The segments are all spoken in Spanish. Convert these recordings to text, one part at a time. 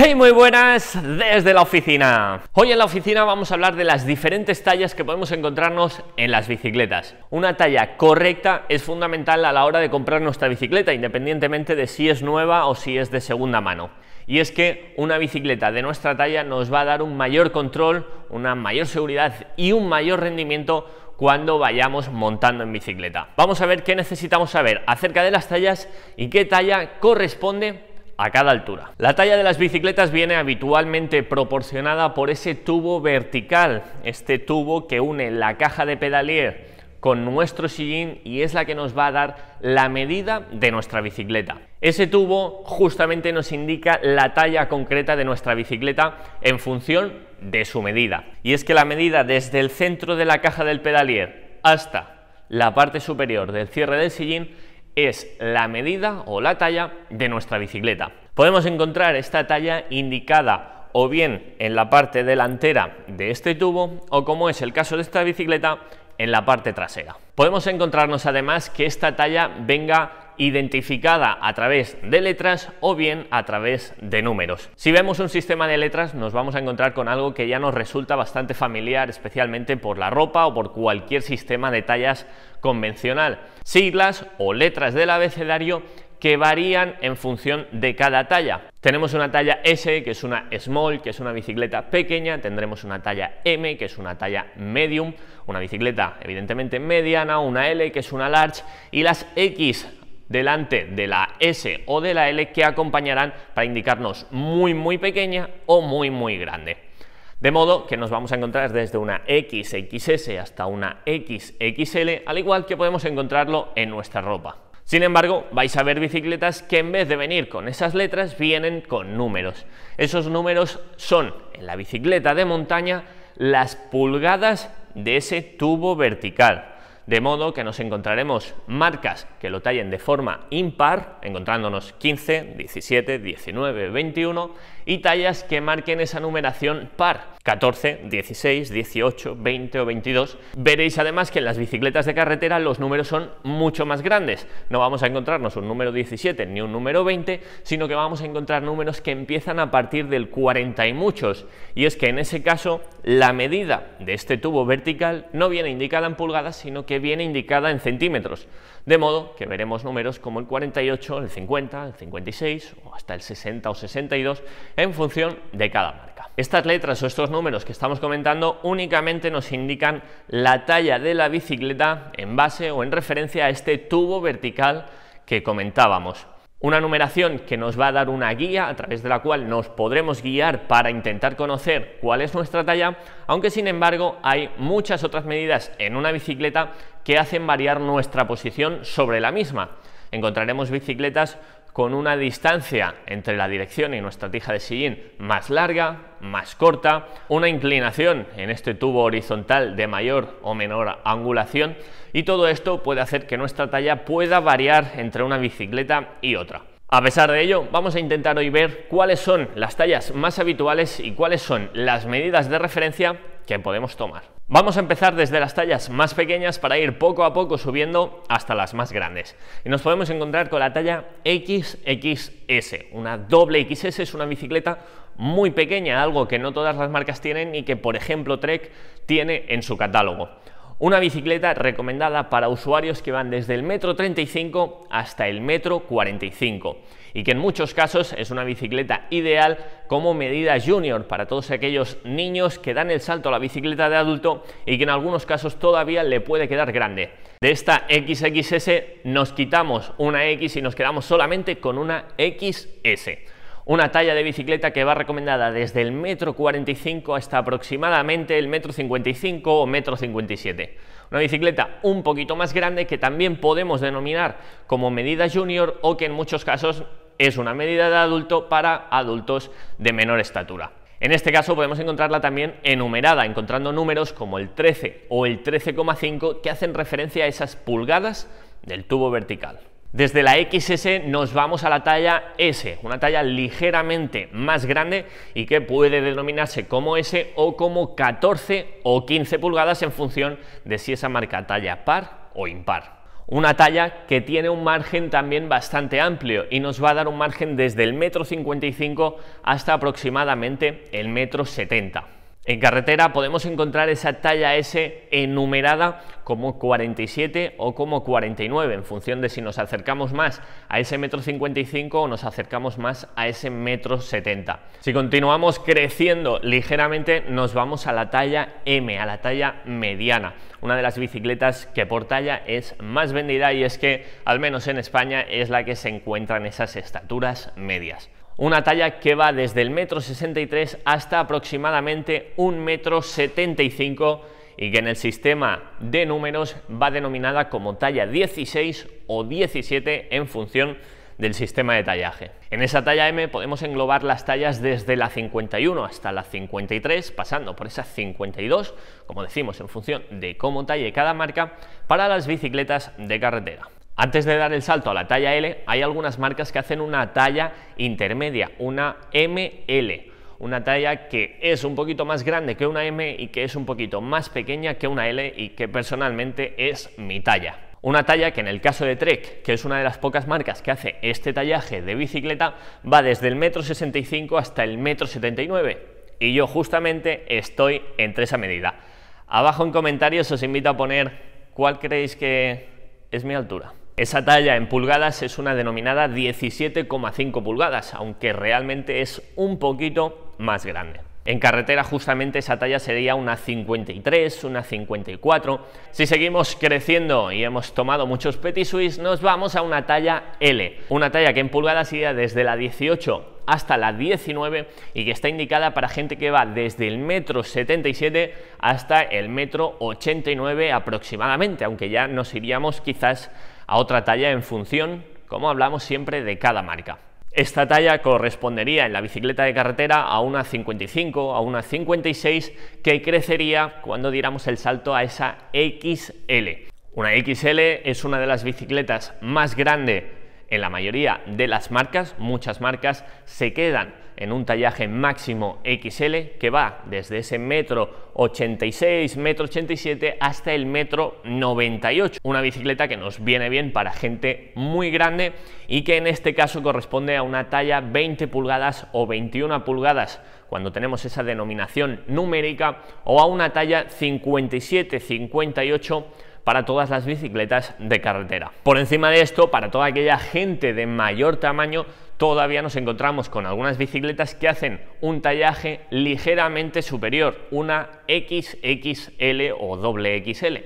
Hey, muy buenas desde la oficina. Hoy en la oficina vamos a hablar de las diferentes tallas que podemos encontrarnos en las bicicletas. Una talla correcta es fundamental a la hora de comprar nuestra bicicleta, independientemente de si es nueva o si es de segunda mano. Y es que una bicicleta de nuestra talla nos va a dar un mayor control, una mayor seguridad y un mayor rendimiento cuando vayamos montando en bicicleta. Vamos a ver qué necesitamos saber acerca de las tallas y qué talla corresponde a cada altura. La talla de las bicicletas viene habitualmente proporcionada por ese tubo vertical, este tubo que une la caja de pedalier con nuestro sillín y es la que nos va a dar la medida de nuestra bicicleta. Ese tubo justamente nos indica la talla concreta de nuestra bicicleta en función de su medida. Y es que la medida desde el centro de la caja del pedalier hasta la parte superior del cierre del sillín es la medida o la talla de nuestra bicicleta. Podemos encontrar esta talla indicada o bien en la parte delantera de este tubo o como es el caso de esta bicicleta en la parte trasera. Podemos encontrarnos además que esta talla venga identificada a través de letras o bien a través de números. Si vemos un sistema de letras nos vamos a encontrar con algo que ya nos resulta bastante familiar, especialmente por la ropa o por cualquier sistema de tallas convencional. Siglas o letras del abecedario que varían en función de cada talla. Tenemos una talla S, que es una small, que es una bicicleta pequeña, tendremos una talla M, que es una talla medium, una bicicleta evidentemente mediana, una L, que es una large, y las X, delante de la S o de la L que acompañarán para indicarnos muy muy pequeña o muy muy grande. De modo que nos vamos a encontrar desde una XXS hasta una XXL, al igual que podemos encontrarlo en nuestra ropa. Sin embargo, vais a ver bicicletas que en vez de venir con esas letras, vienen con números. Esos números son, en la bicicleta de montaña, las pulgadas de ese tubo vertical de modo que nos encontraremos marcas que lo tallen de forma impar, encontrándonos 15, 17, 19, 21, y tallas que marquen esa numeración par, 14, 16, 18, 20 o 22. Veréis además que en las bicicletas de carretera los números son mucho más grandes. No vamos a encontrarnos un número 17 ni un número 20, sino que vamos a encontrar números que empiezan a partir del 40 y muchos. Y es que en ese caso la medida de este tubo vertical no viene indicada en pulgadas, sino que viene indicada en centímetros, de modo que veremos números como el 48, el 50, el 56 o hasta el 60 o 62 en función de cada marca. Estas letras o estos números que estamos comentando únicamente nos indican la talla de la bicicleta en base o en referencia a este tubo vertical que comentábamos. Una numeración que nos va a dar una guía a través de la cual nos podremos guiar para intentar conocer cuál es nuestra talla, aunque sin embargo hay muchas otras medidas en una bicicleta que hacen variar nuestra posición sobre la misma. Encontraremos bicicletas con una distancia entre la dirección y nuestra tija de sillín más larga, más corta, una inclinación en este tubo horizontal de mayor o menor angulación y todo esto puede hacer que nuestra talla pueda variar entre una bicicleta y otra. A pesar de ello, vamos a intentar hoy ver cuáles son las tallas más habituales y cuáles son las medidas de referencia que podemos tomar. Vamos a empezar desde las tallas más pequeñas para ir poco a poco subiendo hasta las más grandes. Y nos podemos encontrar con la talla XXS. Una doble XS es una bicicleta muy pequeña, algo que no todas las marcas tienen y que, por ejemplo, Trek tiene en su catálogo. Una bicicleta recomendada para usuarios que van desde el metro 35 hasta el metro 45 y que en muchos casos es una bicicleta ideal como medida junior para todos aquellos niños que dan el salto a la bicicleta de adulto y que en algunos casos todavía le puede quedar grande. De esta XXS nos quitamos una X y nos quedamos solamente con una XS una talla de bicicleta que va recomendada desde el metro 45 hasta aproximadamente el metro 55 o metro 57. Una bicicleta un poquito más grande que también podemos denominar como medida junior o que en muchos casos es una medida de adulto para adultos de menor estatura. En este caso podemos encontrarla también enumerada, encontrando números como el 13 o el 13,5 que hacen referencia a esas pulgadas del tubo vertical. Desde la XS nos vamos a la talla S, una talla ligeramente más grande y que puede denominarse como S o como 14 o 15 pulgadas en función de si esa marca talla par o impar. Una talla que tiene un margen también bastante amplio y nos va a dar un margen desde el metro 55 hasta aproximadamente el metro 70. En carretera podemos encontrar esa talla S enumerada como 47 o como 49, en función de si nos acercamos más a ese metro 55 o nos acercamos más a ese metro 70. Si continuamos creciendo ligeramente, nos vamos a la talla M, a la talla mediana. Una de las bicicletas que por talla es más vendida y es que, al menos en España, es la que se encuentra en esas estaturas medias una talla que va desde el metro 63 hasta aproximadamente un metro 75 y que en el sistema de números va denominada como talla 16 o 17 en función del sistema de tallaje. En esa talla M podemos englobar las tallas desde la 51 hasta la 53, pasando por esa 52, como decimos, en función de cómo talle cada marca, para las bicicletas de carretera. Antes de dar el salto a la talla L, hay algunas marcas que hacen una talla intermedia, una ML, una talla que es un poquito más grande que una M y que es un poquito más pequeña que una L y que personalmente es mi talla. Una talla que en el caso de Trek, que es una de las pocas marcas que hace este tallaje de bicicleta, va desde el metro 65 hasta el metro 79. Y yo justamente estoy entre esa medida. Abajo en comentarios os invito a poner cuál creéis que es mi altura. Esa talla en pulgadas es una denominada 17,5 pulgadas, aunque realmente es un poquito más grande. En carretera justamente esa talla sería una 53, una 54. Si seguimos creciendo y hemos tomado muchos Petit Suisse, nos vamos a una talla L. Una talla que en pulgadas iría desde la 18 hasta la 19 y que está indicada para gente que va desde el metro 77 hasta el metro 89 aproximadamente, aunque ya nos iríamos quizás a otra talla en función, como hablamos siempre, de cada marca. Esta talla correspondería en la bicicleta de carretera a una 55, a una 56, que crecería cuando diéramos el salto a esa XL. Una XL es una de las bicicletas más grande en la mayoría de las marcas, muchas marcas, se quedan en un tallaje máximo XL que va desde ese metro 86, metro 87 hasta el metro 98. Una bicicleta que nos viene bien para gente muy grande y que en este caso corresponde a una talla 20 pulgadas o 21 pulgadas cuando tenemos esa denominación numérica o a una talla 57, 58 para todas las bicicletas de carretera. Por encima de esto, para toda aquella gente de mayor tamaño, todavía nos encontramos con algunas bicicletas que hacen un tallaje ligeramente superior, una XXL o XXL,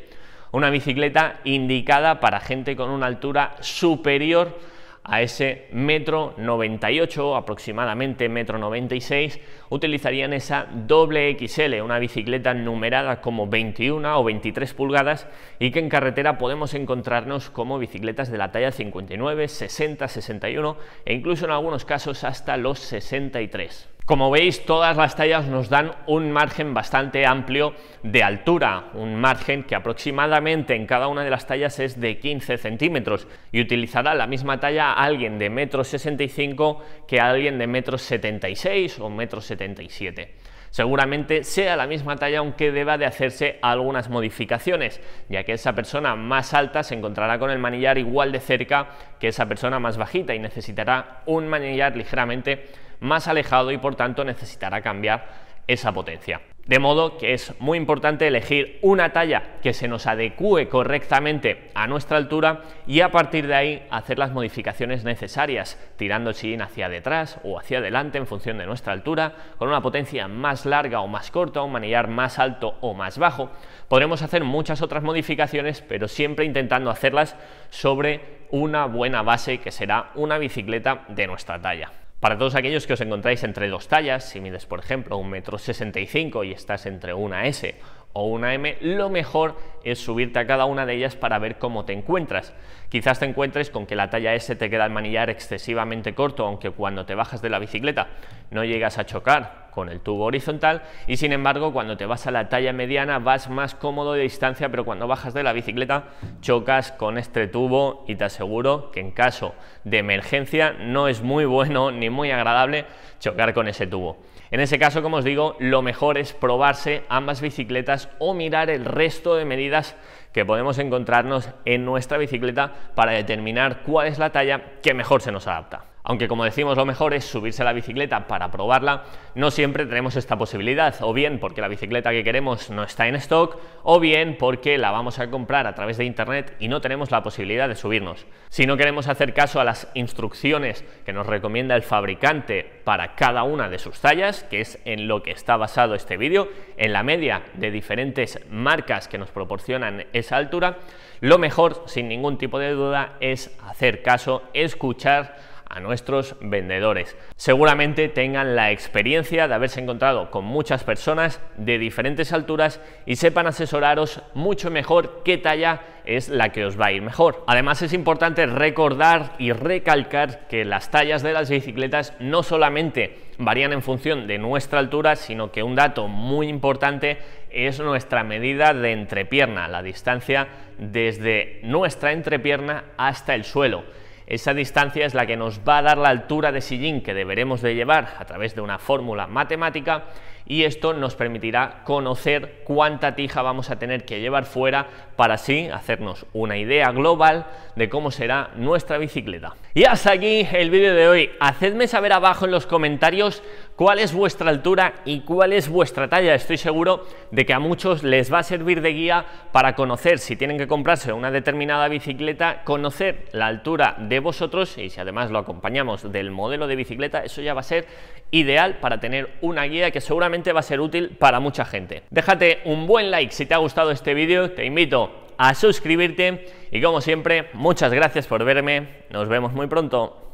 una bicicleta indicada para gente con una altura superior a ese metro 98, aproximadamente metro 96, utilizarían esa doble XL, una bicicleta numerada como 21 o 23 pulgadas y que en carretera podemos encontrarnos como bicicletas de la talla 59, 60, 61 e incluso en algunos casos hasta los 63. Como veis, todas las tallas nos dan un margen bastante amplio de altura, un margen que aproximadamente en cada una de las tallas es de 15 centímetros y utilizará la misma talla alguien de 1,65m que alguien de 1,76m o 1,77m. Seguramente sea la misma talla aunque deba de hacerse algunas modificaciones, ya que esa persona más alta se encontrará con el manillar igual de cerca que esa persona más bajita y necesitará un manillar ligeramente más alejado y por tanto necesitará cambiar esa potencia. De modo que es muy importante elegir una talla que se nos adecue correctamente a nuestra altura y a partir de ahí hacer las modificaciones necesarias, tirando el sillín hacia detrás o hacia adelante en función de nuestra altura, con una potencia más larga o más corta, un manillar más alto o más bajo. Podremos hacer muchas otras modificaciones, pero siempre intentando hacerlas sobre una buena base que será una bicicleta de nuestra talla. Para todos aquellos que os encontráis entre dos tallas, si mides por ejemplo un metro 65 y estás entre una S o una M, lo mejor es subirte a cada una de ellas para ver cómo te encuentras. Quizás te encuentres con que la talla S te queda el manillar excesivamente corto, aunque cuando te bajas de la bicicleta no llegas a chocar con el tubo horizontal y sin embargo cuando te vas a la talla mediana vas más cómodo de distancia pero cuando bajas de la bicicleta chocas con este tubo y te aseguro que en caso de emergencia no es muy bueno ni muy agradable chocar con ese tubo. En ese caso, como os digo, lo mejor es probarse ambas bicicletas o mirar el resto de medidas que podemos encontrarnos en nuestra bicicleta para determinar cuál es la talla que mejor se nos adapta. Aunque como decimos lo mejor es subirse a la bicicleta para probarla, no siempre tenemos esta posibilidad, o bien porque la bicicleta que queremos no está en stock, o bien porque la vamos a comprar a través de internet y no tenemos la posibilidad de subirnos. Si no queremos hacer caso a las instrucciones que nos recomienda el fabricante para cada una de sus tallas, que es en lo que está basado este vídeo, en la media de diferentes marcas que nos proporcionan esa altura, lo mejor, sin ningún tipo de duda, es hacer caso, escuchar a nuestros vendedores. Seguramente tengan la experiencia de haberse encontrado con muchas personas de diferentes alturas y sepan asesoraros mucho mejor qué talla es la que os va a ir mejor. Además es importante recordar y recalcar que las tallas de las bicicletas no solamente varían en función de nuestra altura, sino que un dato muy importante es nuestra medida de entrepierna, la distancia desde nuestra entrepierna hasta el suelo. Esa distancia es la que nos va a dar la altura de sillín que deberemos de llevar a través de una fórmula matemática y esto nos permitirá conocer cuánta tija vamos a tener que llevar fuera para así hacernos una idea global de cómo será nuestra bicicleta. Y hasta aquí el vídeo de hoy. Hacedme saber abajo en los comentarios cuál es vuestra altura y cuál es vuestra talla. Estoy seguro de que a muchos les va a servir de guía para conocer si tienen que comprarse una determinada bicicleta, conocer la altura de vosotros y si además lo acompañamos del modelo de bicicleta, eso ya va a ser ideal para tener una guía que seguramente va a ser útil para mucha gente. Déjate un buen like si te ha gustado este vídeo, te invito a suscribirte y como siempre, muchas gracias por verme, nos vemos muy pronto.